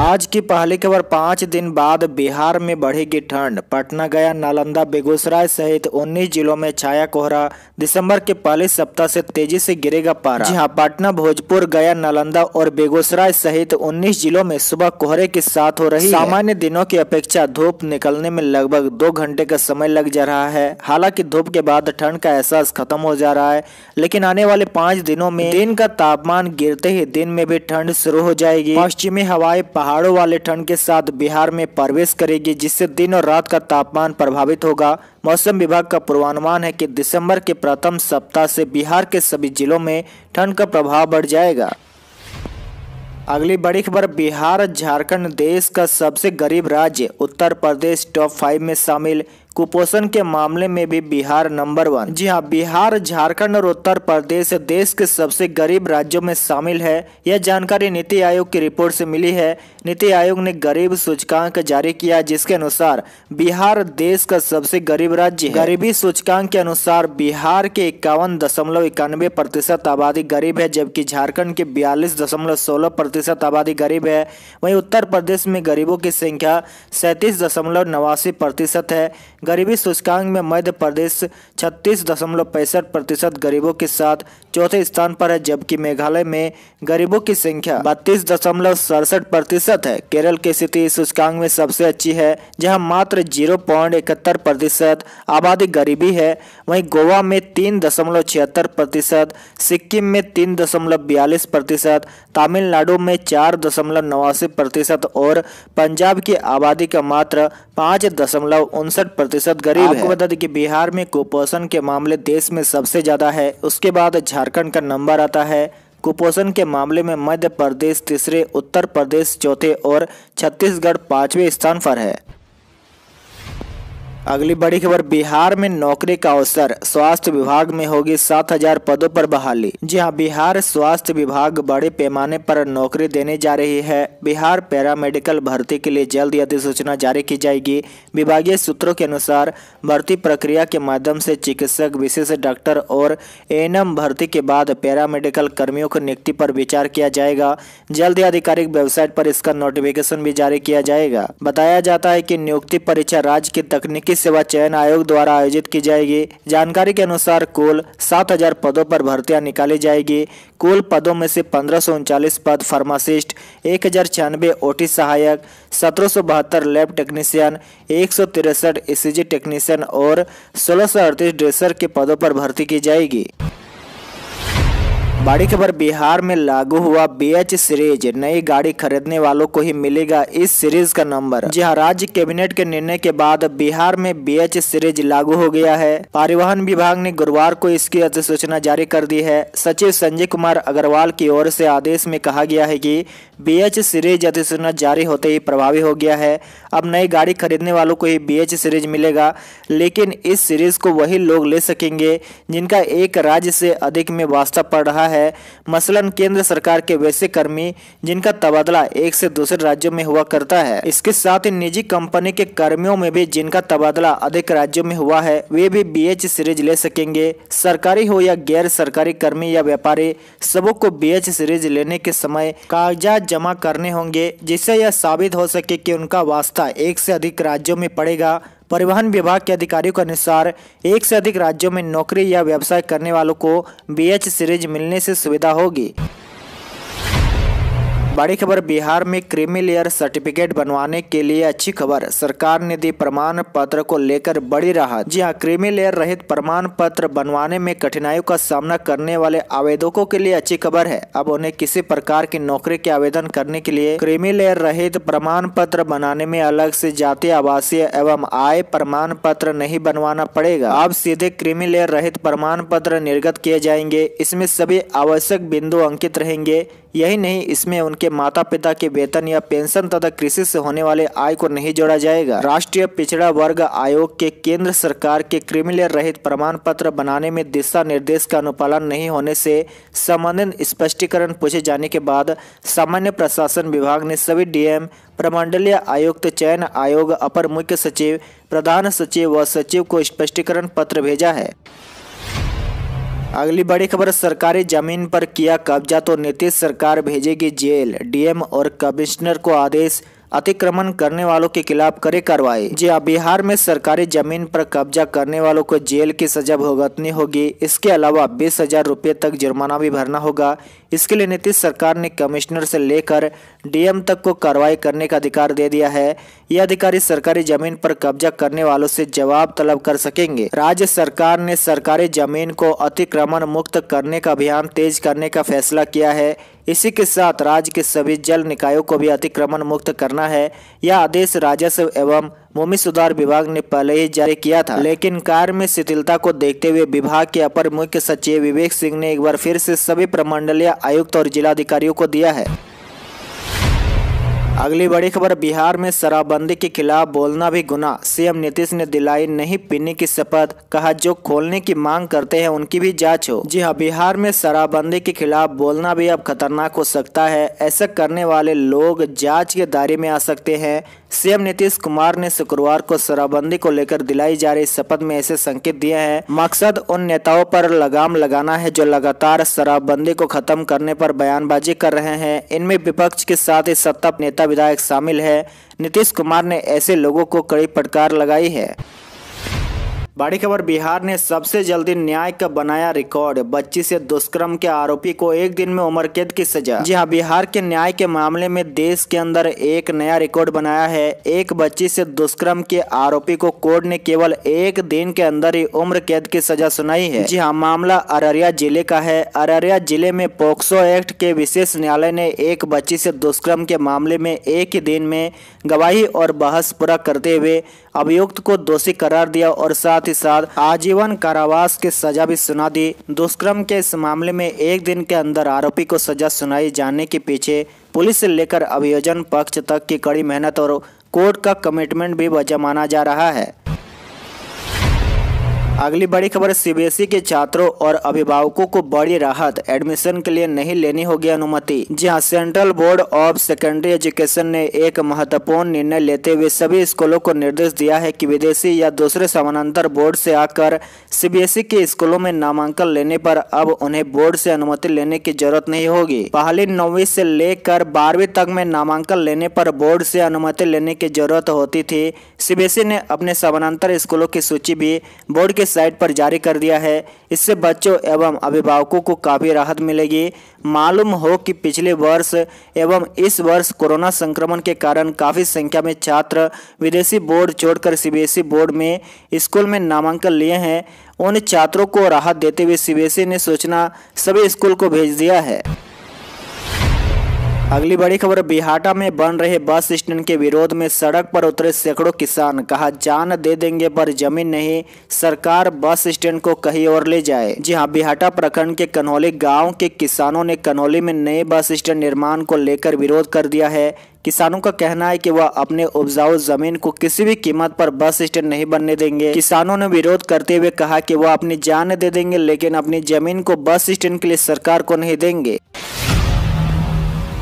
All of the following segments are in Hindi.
आज की पहली खबर पाँच दिन बाद बिहार में बढ़ेगी ठंड पटना गया नालंदा बेगूसराय सहित 19 जिलों में छाया कोहरा दिसंबर के पहले सप्ताह से तेजी से गिरेगा पारा जहां पटना भोजपुर गया नालंदा और बेगूसराय सहित 19 जिलों में सुबह कोहरे के साथ हो रही सामान्य दिनों की अपेक्षा धूप निकलने में लगभग दो घंटे का समय लग जा रहा है हालांकि धूप के बाद ठंड का एहसास खत्म हो जा रहा है लेकिन आने वाले पाँच दिनों में दिन का तापमान गिरते ही दिन में भी ठंड शुरू हो जाएगी पश्चिमी हवाएं पहाड़ों वाले ठंड के साथ बिहार में प्रवेश करेगी जिससे दिन और रात का तापमान प्रभावित होगा मौसम विभाग का पूर्वानुमान है कि दिसंबर के प्रथम सप्ताह से बिहार के सभी जिलों में ठंड का प्रभाव बढ़ जाएगा अगली बड़ी खबर बिहार झारखंड देश का सबसे गरीब राज्य उत्तर प्रदेश टॉप फाइव में शामिल कुपोषण के मामले में भी बिहार नंबर वन जी हाँ बिहार झारखंड और उत्तर प्रदेश देश के सबसे गरीब राज्यों में शामिल है यह जानकारी नीति आयोग की रिपोर्ट से मिली है नीति आयोग ने गरीब सूचकांक जारी किया जिसके अनुसार बिहार देश का सबसे गरीब राज्य है गरीबी सूचकांक के अनुसार बिहार के इक्यावन दशमलव इक्यानवे प्रतिशत आबादी गरीब है जबकि झारखंड के बयालीस दशमलव सोलह प्रतिशत आबादी गरीब है वहीं उत्तर प्रदेश में गरीबों की संख्या सैंतीस दशमलव नवासी प्रतिशत है गरीबी सूचकांक में मध्य प्रदेश छत्तीस दशमलव पैंसठ प्रतिशत गरीबों के साथ चौथे स्थान पर है जबकि मेघालय में गरीबों की संख्या बत्तीस दशमलव सड़सठ प्रतिशत है केरल की स्थिति सूचकांक में सबसे अच्छी है जहां मात्र जीरो पॉइंट इकहत्तर प्रतिशत आबादी गरीबी है वहीं गोवा में तीन दशमलव छिहत्तर प्रतिशत सिक्किम में तीन दशमलव बयालीस प्रतिशत तमिलनाडु में चार दशमलव नवासी प्रतिशत और पंजाब की आबादी का मात्र पाँच दशमलव उनसठ प्रतिशत प्रतिशत गरीब आपको है बता दें कि बिहार में कुपोषण के मामले देश में सबसे ज़्यादा है उसके बाद झारखंड का नंबर आता है कुपोषण के मामले में मध्य प्रदेश तीसरे उत्तर प्रदेश चौथे और छत्तीसगढ़ पांचवें स्थान पर है अगली बड़ी खबर बिहार में नौकरी का अवसर स्वास्थ्य विभाग में होगी 7000 पदों पर बहाली जी हाँ बिहार स्वास्थ्य विभाग बड़े पैमाने पर नौकरी देने जा रही है बिहार पैरामेडिकल भर्ती के लिए जल्द अधिसूचना जारी की जाएगी विभागीय सूत्रों के अनुसार भर्ती प्रक्रिया के माध्यम से चिकित्सक विशेष डॉक्टर और एएनएम भर्ती के बाद पैरामेडिकल कर्मियों को नियुक्ति पर विचार किया जाएगा जल्द ही आधिकारिक वेबसाइट पर इसका नोटिफिकेशन भी जारी किया जाएगा बताया जाता है की नियुक्ति परीक्षा राज्य की तकनीकी की सेवा चयन आयोग द्वारा आयोजित की जाएगी जानकारी के अनुसार कुल 7000 पदों पर भर्तियां निकाली जाएगी कुल पदों में से पंद्रह पद फार्मासिस्ट एक हजार छियानवे ओटी सहायक सत्रह सौ बहत्तर लैब टेक्नीशियन एक सौ तिरसठ टेक्नीशियन और सोलह सौ अड़तीस ड्रेसर के पदों पर भर्ती की जाएगी बड़ी खबर बिहार में लागू हुआ बीएच सीरीज नई गाड़ी खरीदने वालों को ही मिलेगा इस सीरीज का नंबर जी हाँ राज्य कैबिनेट के निर्णय के बाद बिहार में बीएच सीरीज लागू हो गया है परिवहन विभाग ने गुरुवार को इसकी अधिसूचना जारी कर दी है सचिव संजय कुमार अग्रवाल की ओर से आदेश में कहा गया है बी बीएच सीरीज अधिसूचना जारी होते ही प्रभावी हो गया है अब नई गाड़ी खरीदने वालों को ही बीएच सीरीज मिलेगा लेकिन इस सीरीज को वही लोग ले सकेंगे जिनका एक राज्य से अधिक में वास्ता पड़ रहा है है मसलन केंद्र सरकार के वैसे कर्मी जिनका तबादला एक से दूसरे राज्यों में हुआ करता है इसके साथ ही निजी कंपनी के कर्मियों में भी जिनका तबादला अधिक राज्यों में हुआ है वे भी बी एच सीरीज ले सकेंगे सरकारी हो या गैर सरकारी कर्मी या व्यापारी सबों को बी एच सीरीज लेने के समय कागजात जमा करने होंगे जिससे यह साबित हो सके की उनका वास्ता एक से अधिक राज्यों में पड़ेगा परिवहन विभाग के अधिकारियों के अनुसार एक से अधिक राज्यों में नौकरी या व्यवसाय करने वालों को बी सीरीज मिलने से सुविधा होगी बड़ी खबर बिहार में लेयर सर्टिफिकेट बनवाने के लिए अच्छी खबर सरकार ने दी प्रमाण पत्र को लेकर बड़ी राहत जी हां लेयर रहित प्रमाण पत्र बनवाने में कठिनाइयों का सामना करने वाले आवेदकों के लिए अच्छी खबर है अब उन्हें किसी प्रकार की नौकरी के आवेदन करने के लिए लेयर रहित प्रमाण पत्र बनाने में अलग ऐसी जाति आवासीय एवं आय प्रमाण पत्र नहीं बनवाना पड़ेगा अब सीधे क्रीमिलेयर रहित प्रमाण पत्र निर्गत किए जाएंगे इसमें सभी आवश्यक बिंदु अंकित रहेंगे यही नहीं इसमें उनके के माता पिता के वेतन या पेंशन तथा कृषि से होने वाले आय को नहीं जोड़ा जाएगा राष्ट्रीय पिछड़ा वर्ग आयोग के केंद्र सरकार के क्रिमिनल रहित प्रमाण पत्र बनाने में दिशा निर्देश का अनुपालन नहीं होने से संबंधित स्पष्टीकरण पूछे जाने के बाद सामान्य प्रशासन विभाग ने सभी डीएम प्रमंडलीय आयुक्त चयन आयोग अपर मुख्य सचिव प्रधान सचिव व सचिव को स्पष्टीकरण पत्र भेजा है अगली बड़ी खबर सरकारी जमीन पर किया कब्जा तो नीतीश सरकार भेजेगी जेल डीएम और कमिश्नर को आदेश अतिक्रमण करने वालों के खिलाफ करे कार्रवाई जी हाँ, बिहार में सरकारी जमीन पर कब्जा करने वालों को जेल की सजा भुगतनी होगी इसके अलावा बीस हजार रुपये तक जुर्माना भी भरना होगा इसके लिए नीतीश सरकार ने कमिश्नर से लेकर डीएम तक को कार्रवाई करने का अधिकार दे दिया है ये अधिकारी सरकारी जमीन पर कब्जा करने वालों से जवाब तलब कर सकेंगे राज्य सरकार ने सरकारी जमीन को अतिक्रमण मुक्त करने का अभियान तेज करने का फैसला किया है इसी के साथ राज्य के सभी जल निकायों को भी अतिक्रमण मुक्त करना है यह आदेश राजस्व एवं भूमि सुधार विभाग ने पहले ही जारी किया था लेकिन कार्य में शिथिलता को देखते हुए विभाग के अपर मुख्य सचिव विवेक सिंह ने एक बार फिर से सभी प्रमंडलीय आयुक्त और जिलाधिकारियों को दिया है अगली बड़ी खबर बिहार में शराबबंदी के खिलाफ बोलना भी गुना सीएम नीतीश ने दिलाई नहीं पीने की शपथ कहा जो खोलने की मांग करते हैं उनकी भी जांच हो जी हाँ बिहार में शराबबंदी के खिलाफ बोलना भी अब खतरनाक हो सकता है ऐसा करने वाले लोग जांच के दायरे में आ सकते हैं सीएम नीतीश कुमार ने शुक्रवार को शराबबंदी को लेकर दिलाई जा रही शपथ में ऐसे संकेत दिए हैं मकसद उन नेताओं पर लगाम लगाना है जो लगातार शराबबंदी को खत्म करने पर बयानबाजी कर रहे हैं इनमें विपक्ष के साथ ही सत्ता नेता नेता विधायक शामिल है नीतीश कुमार ने ऐसे लोगों को कड़ी फटकार लगाई है बड़ी खबर बिहार ने सबसे जल्दी न्याय का बनाया रिकॉर्ड बच्ची से दुष्कर्म के आरोपी को एक दिन में उम्र कैद की सजा जी हाँ बिहार के न्याय के मामले में देश के अंदर एक नया रिकॉर्ड बनाया है एक बच्ची से दुष्कर्म के आरोपी को कोर्ट ने केवल एक दिन के अंदर ही उम्र कैद की सजा सुनाई है जी हाँ मामला अररिया जिले का है अररिया जिले में पोक्सो एक्ट के विशेष न्यायालय ने एक बच्ची से दुष्कर्म के मामले में एक ही दिन में गवाही और बहस पूरा करते हुए अभियुक्त को दोषी करार दिया और साथ ही साथ आजीवन कारावास की सजा भी सुना दी दुष्कर्म के इस मामले में एक दिन के अंदर आरोपी को सजा सुनाई जाने के पीछे पुलिस से लेकर अभियोजन पक्ष तक की कड़ी मेहनत और कोर्ट का कमिटमेंट भी वजह माना जा रहा है अगली बड़ी खबर सीबीएसई e के छात्रों और अभिभावकों को बड़ी राहत एडमिशन के लिए नहीं लेनी होगी अनुमति जी हाँ central board of secondary education ने एक महत्वपूर्ण निर्णय लेते हुए सभी स्कूलों को निर्देश दिया है कि विदेशी या दूसरे समानांतर बोर्ड से आकर सीबीएसई e के स्कूलों में नामांकन लेने पर अब उन्हें बोर्ड से अनुमति लेने की जरूरत नहीं होगी पहली नौवीं से लेकर बारहवीं तक में नामांकन लेने पर बोर्ड से अनुमति लेने की जरूरत होती थी सीबीएसई e ने अपने समानांतर स्कूलों की सूची भी बोर्ड के के साइट पर जारी कर दिया है इससे बच्चों एवं अभिभावकों को काफ़ी राहत मिलेगी मालूम हो कि पिछले वर्ष एवं इस वर्ष कोरोना संक्रमण के कारण काफ़ी संख्या में छात्र विदेशी बोर्ड छोड़कर सीबीएसई बोर्ड में स्कूल में नामांकन लिए हैं उन छात्रों को राहत देते हुए सीबीएसई ने सूचना सभी स्कूल को भेज दिया है अगली बड़ी खबर बिहाटा में बन रहे बस स्टैंड के विरोध में सड़क पर उतरे सैकड़ों किसान कहा जान दे देंगे पर जमीन नहीं सरकार बस स्टैंड को कहीं और ले जाए जी हाँ बिहाटा प्रखंड के कन्होली गांव के किसानों ने कन्होली में नए बस स्टैंड निर्माण को लेकर विरोध कर दिया है किसानों का कहना है कि वह अपने उपजाऊ जमीन को किसी भी कीमत पर बस स्टैंड नहीं बनने देंगे किसानों ने विरोध करते हुए कहा कि वह अपनी जान दे देंगे लेकिन अपनी जमीन को बस स्टैंड के लिए सरकार को नहीं देंगे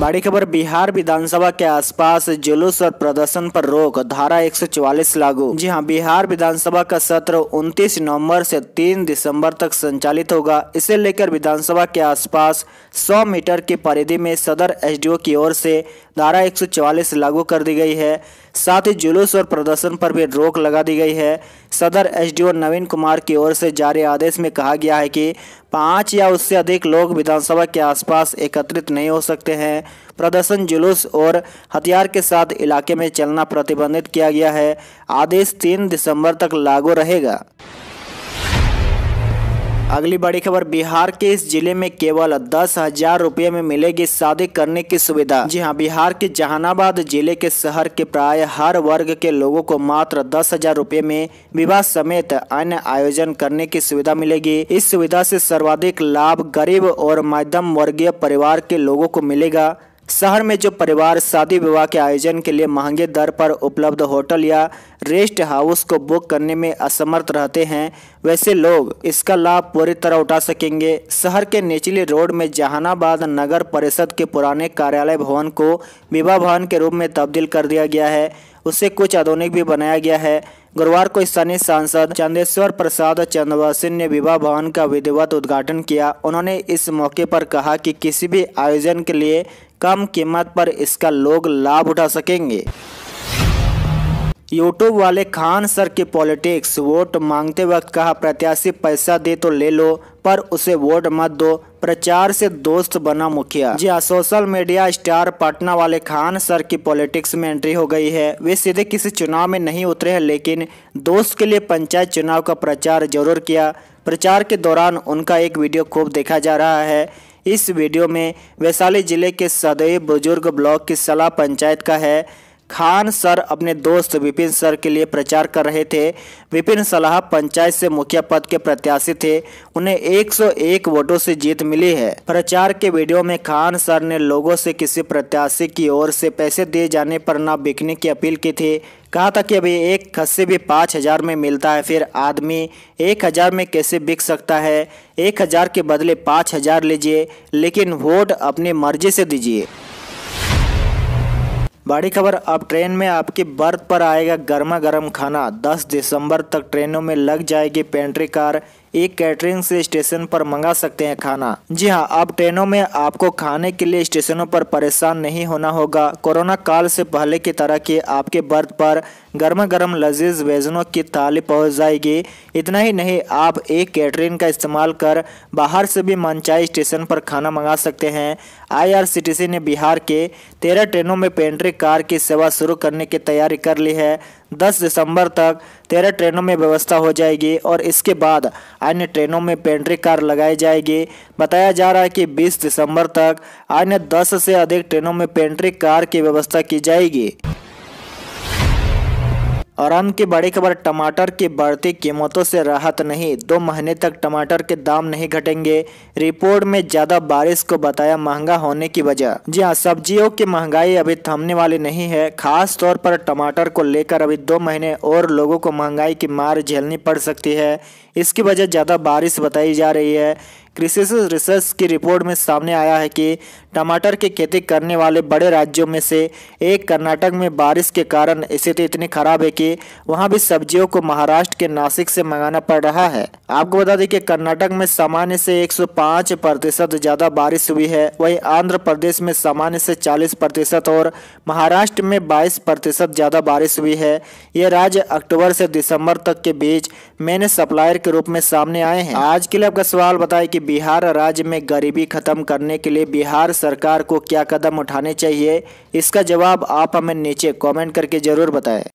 बड़ी खबर बिहार विधानसभा के आसपास जुलूस और प्रदर्शन पर रोक धारा 144 लागू जी हां बिहार विधानसभा का सत्र 29 नवंबर से 3 दिसंबर तक संचालित होगा इसे लेकर विधानसभा के आसपास 100 मीटर की परिधि में सदर एसडीओ की ओर से धारा 144 लागू कर दी गई है साथ ही जुलूस और प्रदर्शन पर भी रोक लगा दी गई है सदर एसडीओ नवीन कुमार की ओर से जारी आदेश में कहा गया है कि पाँच या उससे अधिक लोग विधानसभा के आसपास एकत्रित नहीं हो सकते हैं प्रदर्शन जुलूस और हथियार के साथ इलाके में चलना प्रतिबंधित किया गया है आदेश तीन दिसंबर तक लागू रहेगा अगली बड़ी खबर बिहार के इस जिले में केवल दस हजार रूपए में मिलेगी शादी करने की सुविधा जी हाँ बिहार के जहानाबाद जिले के शहर के प्राय हर वर्ग के लोगों को मात्र दस हजार रूपए में विवाह समेत अन्य आयोजन करने की सुविधा मिलेगी इस सुविधा से सर्वाधिक लाभ गरीब और मध्यम वर्गीय परिवार के लोगों को मिलेगा शहर में जो परिवार शादी विवाह के आयोजन के लिए महंगे दर पर उपलब्ध होटल या रेस्ट हाउस को बुक करने में असमर्थ रहते हैं वैसे लोग इसका लाभ पूरी तरह उठा सकेंगे शहर के निचले रोड में जहानाबाद नगर परिषद के पुराने कार्यालय भवन को विवाह भवन के रूप में तब्दील कर दिया गया है उसे कुछ आधुनिक भी बनाया गया है गुरुवार को स्थानीय सांसद चंदेश्वर प्रसाद चंद्रवासी ने विवाह भवन का विधिवत उद्घाटन किया उन्होंने इस मौके पर कहा कि किसी भी आयोजन के लिए कम कीमत पर इसका लोग लाभ उठा सकेंगे यूट्यूब वाले खान सर की पॉलिटिक्स वोट मांगते वक्त कहा प्रत्याशी पैसा दे तो ले लो पर उसे वोट मत दो प्रचार से दोस्त बना मुखिया जी हाँ सोशल मीडिया स्टार पटना वाले खान सर की पॉलिटिक्स में एंट्री हो गई है वे सीधे किसी चुनाव में नहीं उतरे हैं लेकिन दोस्त के लिए पंचायत चुनाव का प्रचार जरूर किया प्रचार के दौरान उनका एक वीडियो खूब देखा जा रहा है इस वीडियो में वैशाली जिले के सदैव बुजुर्ग ब्लॉक की सलाह पंचायत का है खान सर अपने दोस्त विपिन सर के लिए प्रचार कर रहे थे विपिन सलाह पंचायत से मुखिया पद के प्रत्याशी थे उन्हें 101 वोटों से जीत मिली है प्रचार के वीडियो में खान सर ने लोगों से किसी प्रत्याशी की ओर से पैसे दिए जाने पर न बिकने की अपील की थी कहा था कि अभी एक खस्से भी पाँच हज़ार में मिलता है फिर आदमी एक हज़ार में कैसे बिक सकता है एक हज़ार के बदले पाँच हज़ार लीजिए लेकिन वोट अपनी मर्जी से दीजिए बड़ी खबर अब ट्रेन में आपके बर्थ पर आएगा गर्मा गर्म खाना 10 दिसंबर तक ट्रेनों में लग जाएगी पेंट्री कार एक कैटरिंग से स्टेशन पर मंगा सकते हैं खाना जी हाँ अब ट्रेनों में आपको खाने के लिए स्टेशनों पर परेशान नहीं होना होगा कोरोना काल से पहले की तरह के आपके बर्थ पर गर्मा गर्म लजीज व्यजनों की थाली पहुंच जाएगी इतना ही नहीं आप एक कैटरिंग का इस्तेमाल कर बाहर से भी मनचाई स्टेशन पर खाना मंगा सकते हैं आईआरसीटीसी ने बिहार के तेरह ट्रेनों में पेंट्री कार की सेवा शुरू करने की तैयारी कर ली है 10 दिसंबर तक तेरह ट्रेनों में व्यवस्था हो जाएगी और इसके बाद अन्य ट्रेनों में पेंट्री कार लगाई जाएगी बताया जा रहा है कि 20 दिसंबर तक अन्य 10 से अधिक ट्रेनों में पेंट्री कार की व्यवस्था की जाएगी और अन्य की बड़ी खबर टमाटर की बढ़ती कीमतों से राहत नहीं दो महीने तक टमाटर के दाम नहीं घटेंगे रिपोर्ट में ज्यादा बारिश को बताया महंगा होने की वजह जी हाँ सब्जियों की महंगाई अभी थमने वाली नहीं है खास तौर पर टमाटर को लेकर अभी दो महीने और लोगों को महंगाई की मार झेलनी पड़ सकती है इसकी वजह ज्यादा बारिश बताई जा रही है कृषि रिसर्च की रिपोर्ट में सामने आया है कि टमाटर की खेती करने वाले बड़े राज्यों में से एक कर्नाटक में बारिश के कारण स्थिति इतनी खराब है कि वहां भी सब्जियों को महाराष्ट्र के नासिक से मंगाना पड़ रहा है आपको बता दें कि कर्नाटक में सामान्य से 105 प्रतिशत ज़्यादा बारिश हुई है वही आंध्र प्रदेश में सामान्य से चालीस प्रतिशत और महाराष्ट्र में बाईस प्रतिशत ज़्यादा बारिश हुई है ये राज्य अक्टूबर से दिसंबर तक के बीच मैंने सप्लायर के रूप में सामने आए हैं आज के लिए आपका सवाल बताए कि बिहार राज्य में गरीबी खत्म करने के लिए बिहार सरकार को क्या कदम उठाने चाहिए इसका जवाब आप हमें नीचे कमेंट करके ज़रूर बताएं